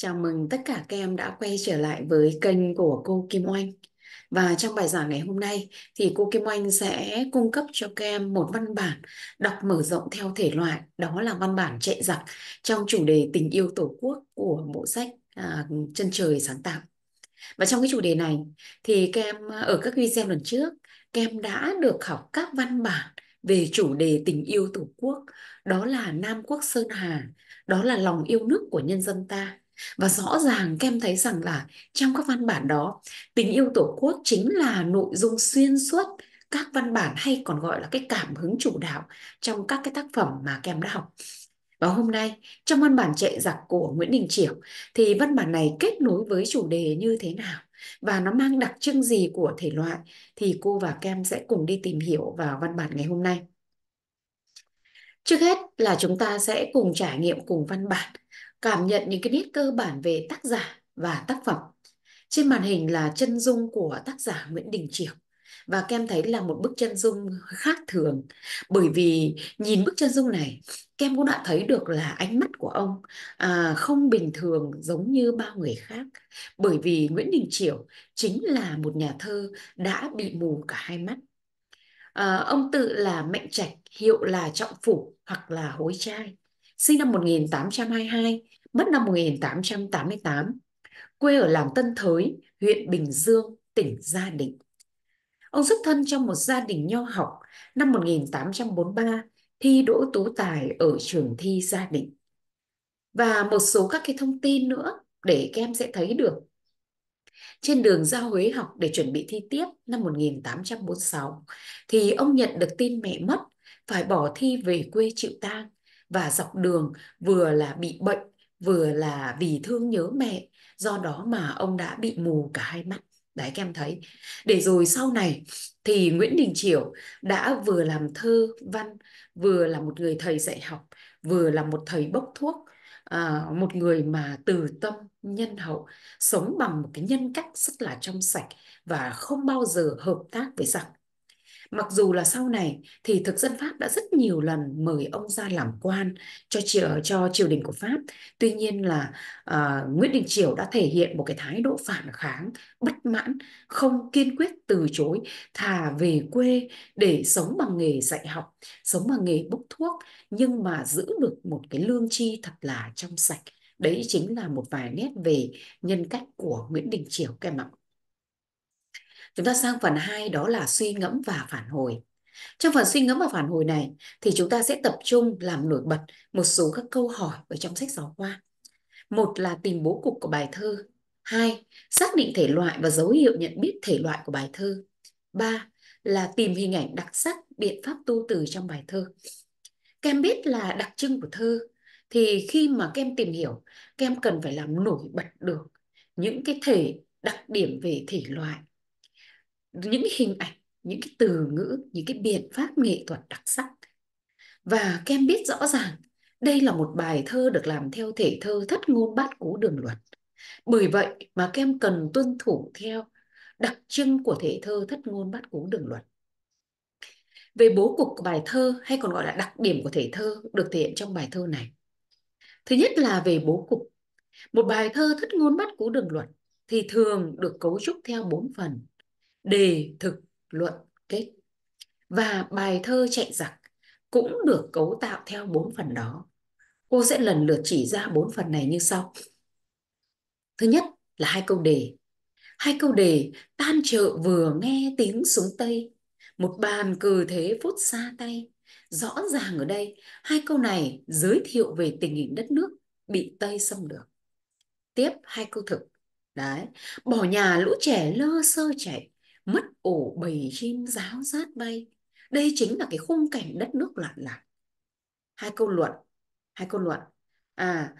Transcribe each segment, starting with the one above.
Chào mừng tất cả các em đã quay trở lại với kênh của cô Kim Oanh. Và trong bài giảng ngày hôm nay thì cô Kim Oanh sẽ cung cấp cho các em một văn bản đọc mở rộng theo thể loại, đó là văn bản chạy giặc trong chủ đề tình yêu Tổ quốc của bộ sách à, Chân trời sáng tạo. Và trong cái chủ đề này thì các em ở các video lần trước, các em đã được học các văn bản về chủ đề tình yêu Tổ quốc, đó là Nam Quốc Sơn Hà, đó là lòng yêu nước của nhân dân ta và rõ ràng kem thấy rằng là trong các văn bản đó tình yêu tổ quốc chính là nội dung xuyên suốt các văn bản hay còn gọi là cái cảm hứng chủ đạo trong các cái tác phẩm mà kem đã học và hôm nay trong văn bản chạy giặc của Nguyễn Đình triều thì văn bản này kết nối với chủ đề như thế nào và nó mang đặc trưng gì của thể loại thì cô và Kem sẽ cùng đi tìm hiểu vào văn bản ngày hôm nay. Trước hết là chúng ta sẽ cùng trải nghiệm cùng văn bản cảm nhận những cái nét cơ bản về tác giả và tác phẩm. Trên màn hình là chân dung của tác giả Nguyễn Đình Chiểu và kem thấy là một bức chân dung khác thường bởi vì nhìn bức chân dung này kem cũng đã thấy được là ánh mắt của ông à, không bình thường giống như bao người khác bởi vì nguyễn đình chiểu chính là một nhà thơ đã bị mù cả hai mắt à, ông tự là mạnh trạch hiệu là trọng phủ hoặc là hối trai sinh năm 1822, mất năm 1888, quê ở làng Tân Thới, huyện Bình Dương, tỉnh Gia Định. Ông xuất thân trong một gia đình nho học, năm 1843 thi đỗ tú tài ở trường thi Gia Định. Và một số các cái thông tin nữa để các em sẽ thấy được. Trên đường ra Huế học để chuẩn bị thi tiếp năm 1846 thì ông nhận được tin mẹ mất phải bỏ thi về quê chịu tang và dọc đường vừa là bị bệnh vừa là vì thương nhớ mẹ do đó mà ông đã bị mù cả hai mắt đấy các em thấy để rồi sau này thì Nguyễn Đình Chiểu đã vừa làm thơ văn vừa là một người thầy dạy học vừa là một thầy bốc thuốc à, một người mà từ tâm nhân hậu sống bằng một cái nhân cách rất là trong sạch và không bao giờ hợp tác với giặc Mặc dù là sau này thì thực dân Pháp đã rất nhiều lần mời ông ra làm quan cho triều cho triều đình của Pháp. Tuy nhiên là uh, Nguyễn Đình Chiểu đã thể hiện một cái thái độ phản kháng, bất mãn, không kiên quyết từ chối, thà về quê để sống bằng nghề dạy học, sống bằng nghề bốc thuốc nhưng mà giữ được một cái lương chi thật là trong sạch. Đấy chính là một vài nét về nhân cách của Nguyễn Đình Chiểu các em ạ. Chúng ta sang phần 2 đó là suy ngẫm và phản hồi. Trong phần suy ngẫm và phản hồi này thì chúng ta sẽ tập trung làm nổi bật một số các câu hỏi ở trong sách giáo khoa. Một là tìm bố cục của bài thơ. Hai, xác định thể loại và dấu hiệu nhận biết thể loại của bài thơ. Ba là tìm hình ảnh đặc sắc, biện pháp tu từ trong bài thơ. Các em biết là đặc trưng của thơ thì khi mà các em tìm hiểu, các em cần phải làm nổi bật được những cái thể đặc điểm về thể loại những cái hình ảnh những cái từ ngữ những cái biện pháp nghệ thuật đặc sắc và kem biết rõ ràng đây là một bài thơ được làm theo thể thơ thất ngôn bát cú đường luật bởi vậy mà kem cần tuân thủ theo đặc trưng của thể thơ thất ngôn bát cú đường luật về bố cục của bài thơ hay còn gọi là đặc điểm của thể thơ được thể hiện trong bài thơ này thứ nhất là về bố cục một bài thơ thất ngôn bát cú đường luật thì thường được cấu trúc theo bốn phần đề thực luận kết và bài thơ chạy giặc cũng được cấu tạo theo bốn phần đó. Cô sẽ lần lượt chỉ ra bốn phần này như sau. Thứ nhất là hai câu đề. Hai câu đề tan chợ vừa nghe tiếng súng Tây, một bàn cừ thế phút xa tay. Rõ ràng ở đây, hai câu này giới thiệu về tình hình đất nước bị Tây xâm lược. Tiếp hai câu thực. Đấy, bỏ nhà lũ trẻ lơ sơ chạy, mất ổ bầy chim giáo rát bay đây chính là cái khung cảnh đất nước loạn lạc hai câu luận hai câu luận à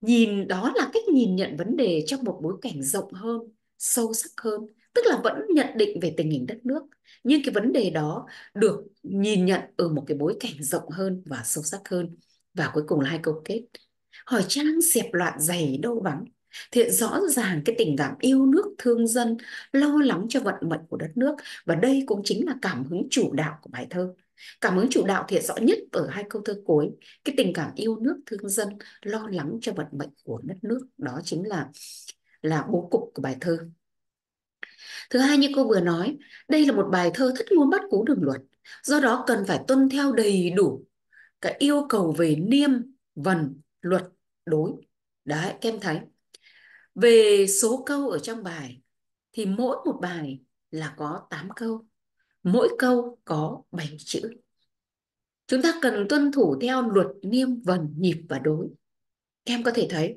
nhìn đó là cách nhìn nhận vấn đề trong một bối cảnh rộng hơn sâu sắc hơn tức là vẫn nhận định về tình hình đất nước nhưng cái vấn đề đó được nhìn nhận ở một cái bối cảnh rộng hơn và sâu sắc hơn và cuối cùng là hai câu kết hỏi trang dẹp loạn dày đâu vắng thì rõ ràng cái tình cảm yêu nước thương dân lo lắng cho vận mệnh của đất nước và đây cũng chính là cảm hứng chủ đạo của bài thơ. Cảm hứng chủ đạo thể rõ nhất ở hai câu thơ cuối, cái tình cảm yêu nước thương dân lo lắng cho vận mệnh của đất nước, đó chính là là bố cục của bài thơ. Thứ hai như cô vừa nói, đây là một bài thơ thất ngôn bất cú đường luật, do đó cần phải tuân theo đầy đủ cái yêu cầu về niêm, vần, luật, đối. Đấy, các em thấy về số câu ở trong bài thì mỗi một bài là có 8 câu mỗi câu có 7 chữ chúng ta cần tuân thủ theo luật niêm vần nhịp và đối các em có thể thấy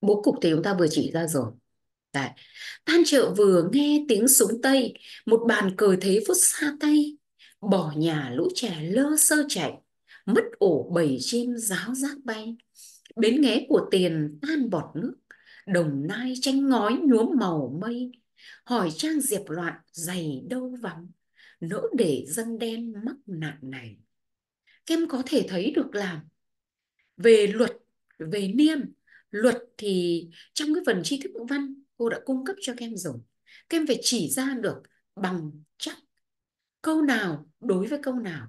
bố cục thì chúng ta vừa chỉ ra rồi Đấy. tan chợ vừa nghe tiếng súng tây một bàn cờ thế phút xa tay bỏ nhà lũ trẻ lơ sơ chạy mất ổ bầy chim giáo giác bay bến nghé của tiền tan bọt nước đồng nai tranh ngói nhuốm màu mây hỏi trang diệp loạn dày đâu vắng nỡ để dân đen mắc nạn này kem có thể thấy được làm về luật về niêm luật thì trong cái phần tri thức văn cô đã cung cấp cho kem rồi kem phải chỉ ra được bằng chắc câu nào đối với câu nào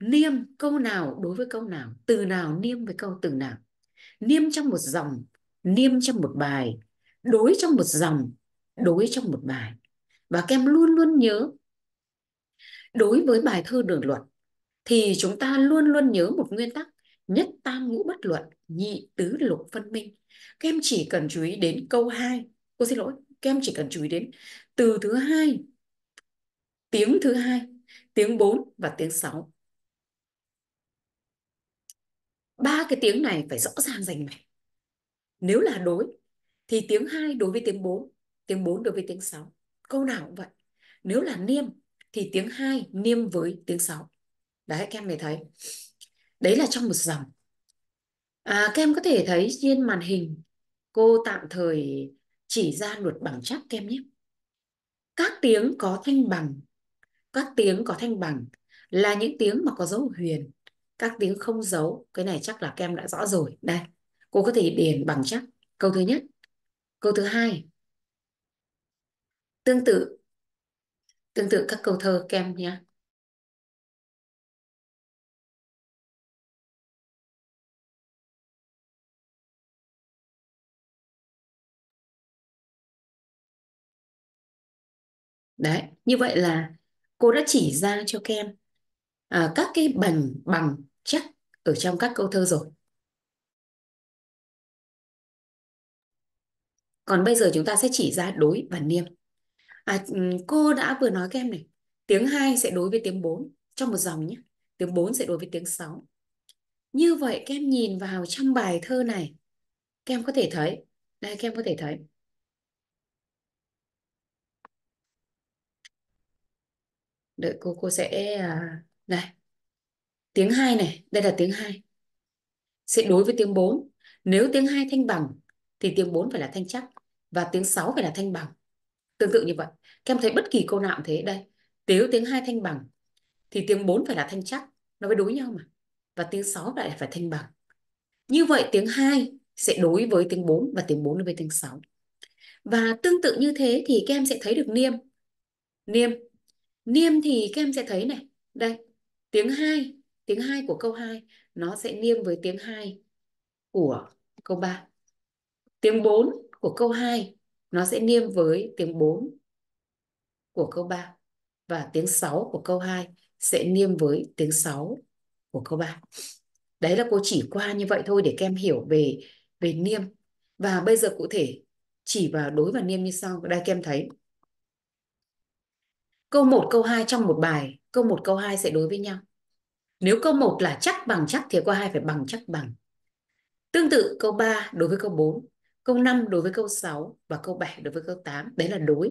niêm câu nào đối với câu nào từ nào niêm với câu từ nào niêm trong một dòng niêm trong một bài đối trong một dòng đối trong một bài và các em luôn luôn nhớ đối với bài thơ đường luật thì chúng ta luôn luôn nhớ một nguyên tắc nhất tam ngũ bất luận nhị tứ lục phân minh các em chỉ cần chú ý đến câu 2 cô xin lỗi các em chỉ cần chú ý đến từ thứ hai tiếng thứ hai tiếng 4 và tiếng 6 ba cái tiếng này phải rõ ràng dành mạch nếu là đối thì tiếng 2 đối với tiếng 4, tiếng 4 đối với tiếng 6. Câu nào cũng vậy. Nếu là niêm thì tiếng 2 niêm với tiếng 6. Đấy các em để thấy. Đấy là trong một dòng. À, các em có thể thấy trên màn hình cô tạm thời chỉ ra luật bằng chắc các em nhé. Các tiếng có thanh bằng, các tiếng có thanh bằng là những tiếng mà có dấu huyền, các tiếng không dấu, cái này chắc là các em đã rõ rồi. Đây, cô có thể điền bằng chắc câu thứ nhất câu thứ hai tương tự tương tự các câu thơ kem nhé đấy như vậy là cô đã chỉ ra cho kem à, các cái bằng bằng chắc ở trong các câu thơ rồi còn bây giờ chúng ta sẽ chỉ ra đối và niêm à, ừ, cô đã vừa nói các em này tiếng 2 sẽ đối với tiếng 4 trong một dòng nhé tiếng 4 sẽ đối với tiếng 6 như vậy các em nhìn vào trong bài thơ này các em có thể thấy đây các em có thể thấy đợi cô cô sẽ à, đây tiếng hai này đây là tiếng hai sẽ đối với tiếng 4 nếu tiếng hai thanh bằng thì tiếng 4 phải là thanh chắc và tiếng 6 phải là thanh bằng. Tương tự như vậy, các em thấy bất kỳ câu nào cũng thế đây. Nếu tiếng 2 thanh bằng thì tiếng 4 phải là thanh chắc, nó mới đối nhau mà. Và tiếng 6 lại phải thanh bằng. Như vậy tiếng 2 sẽ đối với tiếng 4 và tiếng 4 đối với tiếng 6. Và tương tự như thế thì các em sẽ thấy được niêm. Niêm. Niêm thì các em sẽ thấy này, đây, tiếng 2, tiếng 2 của câu 2 nó sẽ niêm với tiếng 2 của câu 3. Tiếng 4 của câu 2 nó sẽ niêm với tiếng 4 của câu 3 và tiếng 6 của câu 2 sẽ niêm với tiếng 6 của câu 3. Đấy là cô chỉ qua như vậy thôi để các em hiểu về về niêm. Và bây giờ cụ thể chỉ vào đối và niêm như sau. Đây các em thấy. Câu 1, câu 2 trong một bài, câu 1, câu 2 sẽ đối với nhau. Nếu câu 1 là chắc bằng chắc thì câu 2 phải bằng chắc bằng. Tương tự câu 3 đối với câu 4, Câu 5 đối với câu 6 và câu 7 đối với câu 8. Đấy là đối.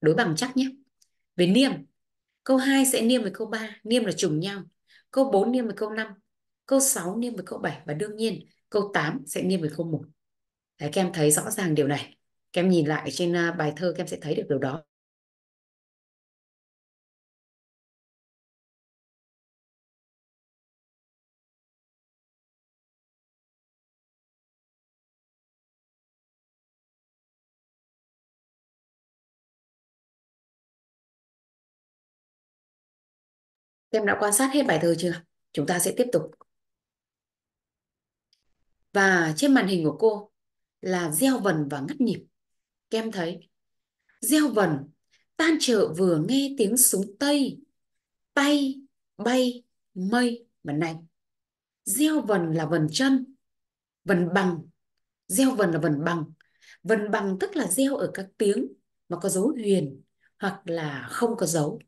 Đối bằng chắc nhé. Về niêm. Câu 2 sẽ niêm với câu 3. Niêm là trùng nhau. Câu 4 niêm với câu 5. Câu 6 niêm với câu 7. Và đương nhiên câu 8 sẽ niêm với câu 1. Đấy, các em thấy rõ ràng điều này. Các em nhìn lại trên à, bài thơ các em sẽ thấy được điều đó. Em đã quan sát hết bài thơ chưa? Chúng ta sẽ tiếp tục. Và trên màn hình của cô là gieo vần và ngắt nhịp. Các em thấy, gieo vần, tan chợ vừa nghe tiếng súng Tây, tay, bay, mây và nành. Gieo vần là vần chân, vần bằng, gieo vần là vần bằng. Vần bằng tức là gieo ở các tiếng mà có dấu huyền hoặc là không có dấu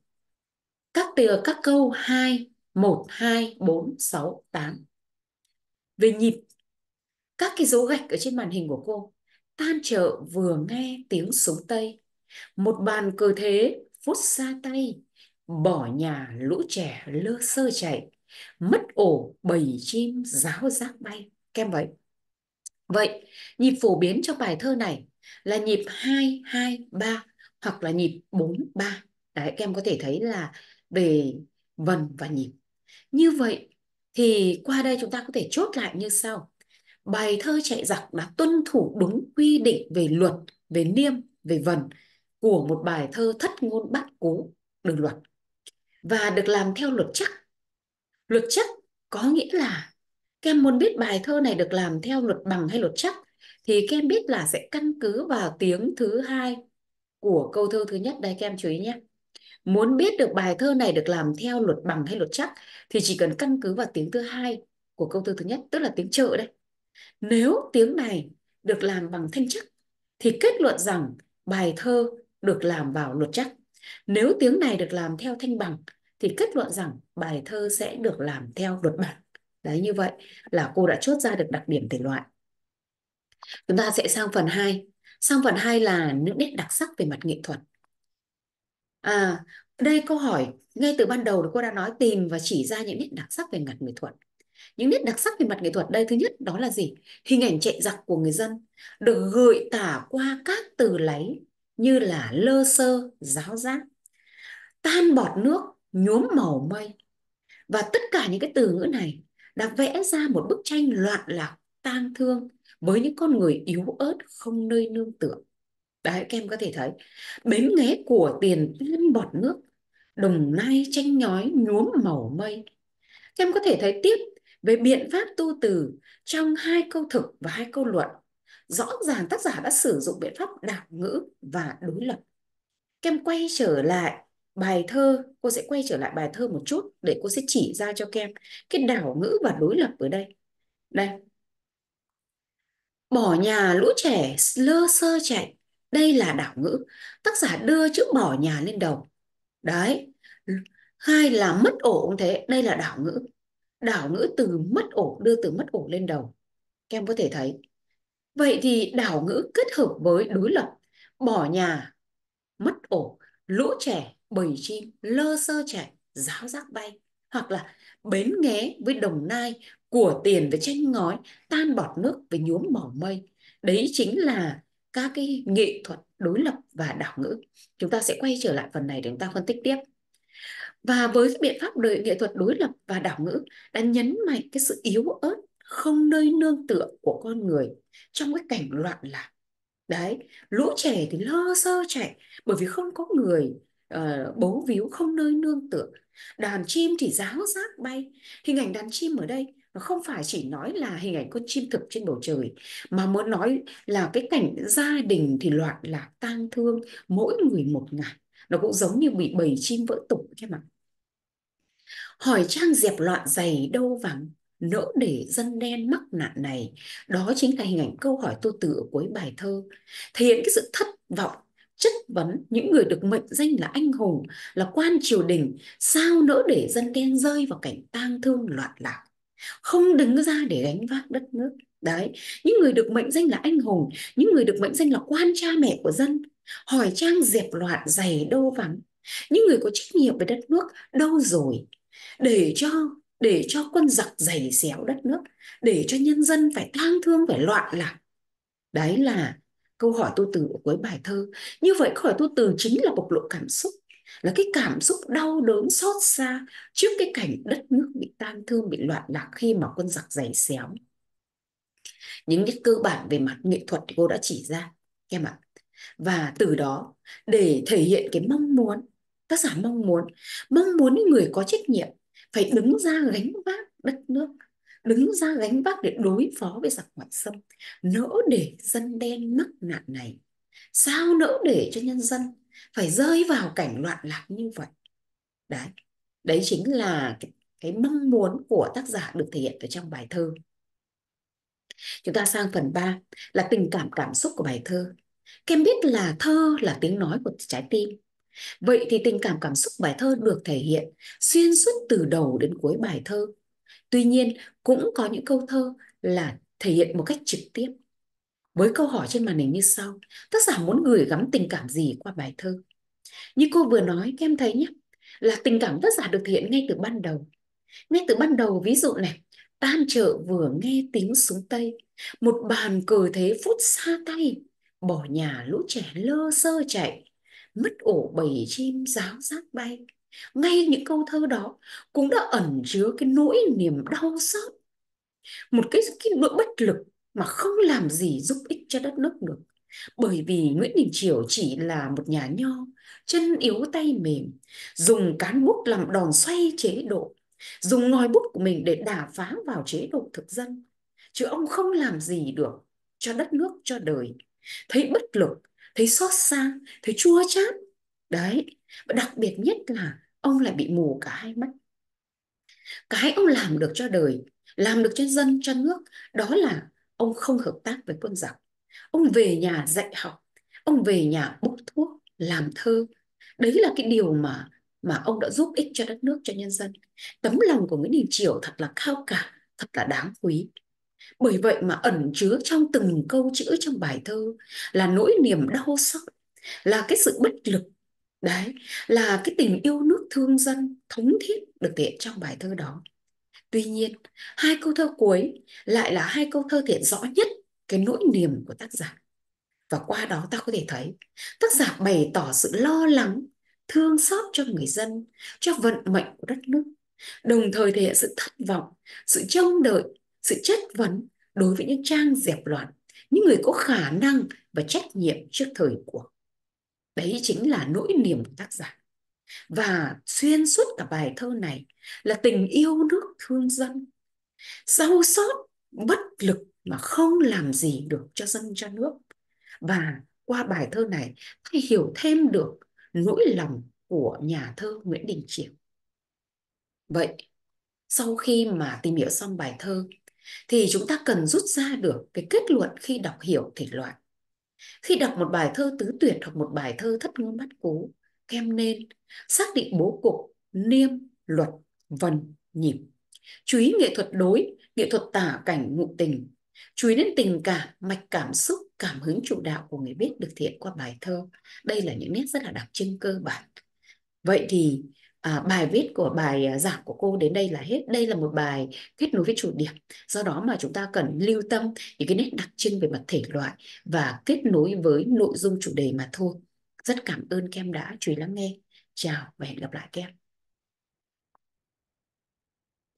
các từ các câu 2, 1, 2, 4, 6, 8. Về nhịp, các cái dấu gạch ở trên màn hình của cô tan chợ vừa nghe tiếng súng tây một bàn cờ thế phút xa tay bỏ nhà lũ trẻ lơ sơ chạy mất ổ bầy chim ráo rác bay kem vậy vậy nhịp phổ biến trong bài thơ này là nhịp hai hai ba hoặc là nhịp bốn ba đấy các em có thể thấy là về vần và nhịp. Như vậy thì qua đây chúng ta có thể chốt lại như sau. Bài thơ chạy giặc đã tuân thủ đúng quy định về luật, về niêm, về vần của một bài thơ thất ngôn bát cố đường luật và được làm theo luật chắc. Luật chắc có nghĩa là các em muốn biết bài thơ này được làm theo luật bằng hay luật chắc thì các em biết là sẽ căn cứ vào tiếng thứ hai của câu thơ thứ nhất đây các em chú ý nhé muốn biết được bài thơ này được làm theo luật bằng hay luật chắc thì chỉ cần căn cứ vào tiếng thứ hai của câu thơ thứ nhất tức là tiếng trợ đây nếu tiếng này được làm bằng thanh chắc thì kết luận rằng bài thơ được làm vào luật chắc nếu tiếng này được làm theo thanh bằng thì kết luận rằng bài thơ sẽ được làm theo luật bằng đấy như vậy là cô đã chốt ra được đặc điểm thể loại chúng ta sẽ sang phần 2 sang phần 2 là những nét đặc sắc về mặt nghệ thuật à, đây câu hỏi ngay từ ban đầu cô đã nói tìm và chỉ ra những nét đặc sắc về mặt nghệ thuật những nét đặc sắc về mặt nghệ thuật đây thứ nhất đó là gì hình ảnh chạy giặc của người dân được gợi tả qua các từ lấy như là lơ sơ giáo giác tan bọt nước nhuốm màu mây và tất cả những cái từ ngữ này đã vẽ ra một bức tranh loạn lạc tang thương với những con người yếu ớt không nơi nương tựa Đấy, các em có thể thấy bến nghé của tiền tan bọt nước đồng nai tranh nhói nhuốm màu mây các em có thể thấy tiếp về biện pháp tu từ trong hai câu thực và hai câu luận rõ ràng tác giả đã sử dụng biện pháp đảo ngữ và đối lập các em quay trở lại bài thơ cô sẽ quay trở lại bài thơ một chút để cô sẽ chỉ ra cho kem cái đảo ngữ và đối lập ở đây đây bỏ nhà lũ trẻ lơ sơ chạy đây là đảo ngữ tác giả đưa chữ bỏ nhà lên đầu đấy hai là mất ổ cũng thế đây là đảo ngữ đảo ngữ từ mất ổ đưa từ mất ổ lên đầu các em có thể thấy vậy thì đảo ngữ kết hợp với đối lập bỏ nhà mất ổ lũ trẻ bầy chim lơ sơ chạy giáo giác bay hoặc là bến nghé với đồng nai của tiền với tranh ngói tan bọt nước với nhuốm mỏ mây đấy chính là các cái nghệ thuật đối lập và đảo ngữ chúng ta sẽ quay trở lại phần này để chúng ta phân tích tiếp và với biện pháp đời nghệ thuật đối lập và đảo ngữ đã nhấn mạnh cái sự yếu ớt không nơi nương tựa của con người trong cái cảnh loạn lạc đấy lũ trẻ thì lo sơ chạy bởi vì không có người uh, ờ, bố víu không nơi nương tựa đàn chim thì giáo giác bay hình ảnh đàn chim ở đây nó không phải chỉ nói là hình ảnh con chim thực trên bầu trời mà muốn nói là cái cảnh gia đình thì loạn lạc tang thương mỗi người một ngả nó cũng giống như bị bầy chim vỡ tụng các bạn hỏi trang dẹp loạn giày đâu vắng nỡ để dân đen mắc nạn này đó chính là hình ảnh câu hỏi tô tử ở cuối bài thơ thể hiện cái sự thất vọng chất vấn những người được mệnh danh là anh hùng là quan triều đình sao nỡ để dân đen rơi vào cảnh tang thương loạn lạc không đứng ra để gánh vác đất nước đấy những người được mệnh danh là anh hùng những người được mệnh danh là quan cha mẹ của dân hỏi trang dẹp loạn giày đâu vắng những người có trách nhiệm về đất nước đâu rồi để cho để cho quân giặc giày xéo đất nước để cho nhân dân phải tang thương phải loạn lạc đấy là câu hỏi tu từ của cuối bài thơ như vậy câu hỏi tu từ chính là bộc lộ cảm xúc là cái cảm xúc đau đớn xót xa trước cái cảnh đất nước bị tan thương bị loạn lạc khi mà quân giặc giày xéo những cái cơ bản về mặt nghệ thuật thì cô đã chỉ ra em ạ và từ đó để thể hiện cái mong muốn tác giả mong muốn mong muốn người có trách nhiệm phải đứng ra gánh vác đất nước đứng ra gánh vác để đối phó với giặc ngoại xâm nỡ để dân đen mắc nạn này sao nỡ để cho nhân dân phải rơi vào cảnh loạn lạc như vậy đấy đấy chính là cái, cái mong muốn của tác giả được thể hiện ở trong bài thơ chúng ta sang phần 3 là tình cảm cảm xúc của bài thơ kem biết là thơ là tiếng nói của trái tim vậy thì tình cảm cảm xúc bài thơ được thể hiện xuyên suốt từ đầu đến cuối bài thơ tuy nhiên cũng có những câu thơ là thể hiện một cách trực tiếp với câu hỏi trên màn hình như sau. Tác giả muốn gửi gắm tình cảm gì qua bài thơ? Như cô vừa nói, các em thấy nhé, là tình cảm tác giả được thể hiện ngay từ ban đầu. Ngay từ ban đầu, ví dụ này, tan chợ vừa nghe tiếng súng Tây, một bàn cờ thế phút xa tay, bỏ nhà lũ trẻ lơ sơ chạy, mất ổ bầy chim giáo giác bay. Ngay những câu thơ đó cũng đã ẩn chứa cái nỗi niềm đau xót, một cái, cái nỗi bất lực mà không làm gì giúp ích cho đất nước được bởi vì Nguyễn Đình Chiểu chỉ là một nhà nho, chân yếu tay mềm, dùng cán bút làm đòn xoay chế độ, dùng ngòi bút của mình để đả phá vào chế độ thực dân. Chứ ông không làm gì được cho đất nước, cho đời. Thấy bất lực, thấy xót xa, thấy chua chát. Đấy, và đặc biệt nhất là ông lại bị mù cả hai mắt. Cái ông làm được cho đời, làm được cho dân, cho nước, đó là ông không hợp tác với quân giặc ông về nhà dạy học ông về nhà bốc thuốc làm thơ đấy là cái điều mà mà ông đã giúp ích cho đất nước cho nhân dân tấm lòng của nguyễn đình triều thật là cao cả thật là đáng quý bởi vậy mà ẩn chứa trong từng câu chữ trong bài thơ là nỗi niềm đau xót là cái sự bất lực đấy là cái tình yêu nước thương dân thống thiết được thể hiện trong bài thơ đó Tuy nhiên, hai câu thơ cuối lại là hai câu thơ thể rõ nhất cái nỗi niềm của tác giả. Và qua đó ta có thể thấy, tác giả bày tỏ sự lo lắng, thương xót cho người dân, cho vận mệnh của đất nước, đồng thời thể hiện sự thất vọng, sự trông đợi, sự chất vấn đối với những trang dẹp loạn, những người có khả năng và trách nhiệm trước thời cuộc. Đấy chính là nỗi niềm của tác giả. Và xuyên suốt cả bài thơ này là tình yêu nước thương dân đau xót bất lực mà không làm gì được cho dân cho nước và qua bài thơ này thầy hiểu thêm được nỗi lòng của nhà thơ Nguyễn Đình Chiểu vậy sau khi mà tìm hiểu xong bài thơ thì chúng ta cần rút ra được cái kết luận khi đọc hiểu thể loại khi đọc một bài thơ tứ tuyệt hoặc một bài thơ thất ngôn bắt cố, kem nên xác định bố cục, niêm, luật, vần, nhịp chú ý nghệ thuật đối nghệ thuật tả cảnh ngụ tình chú ý đến tình cảm mạch cảm xúc cảm hứng chủ đạo của người viết được thể hiện qua bài thơ đây là những nét rất là đặc trưng cơ bản vậy thì à, bài viết của bài à, giảng của cô đến đây là hết đây là một bài kết nối với chủ điểm do đó mà chúng ta cần lưu tâm những cái nét đặc trưng về mặt thể loại và kết nối với nội dung chủ đề mà thôi rất cảm ơn kem đã chú ý lắng nghe chào và hẹn gặp lại kem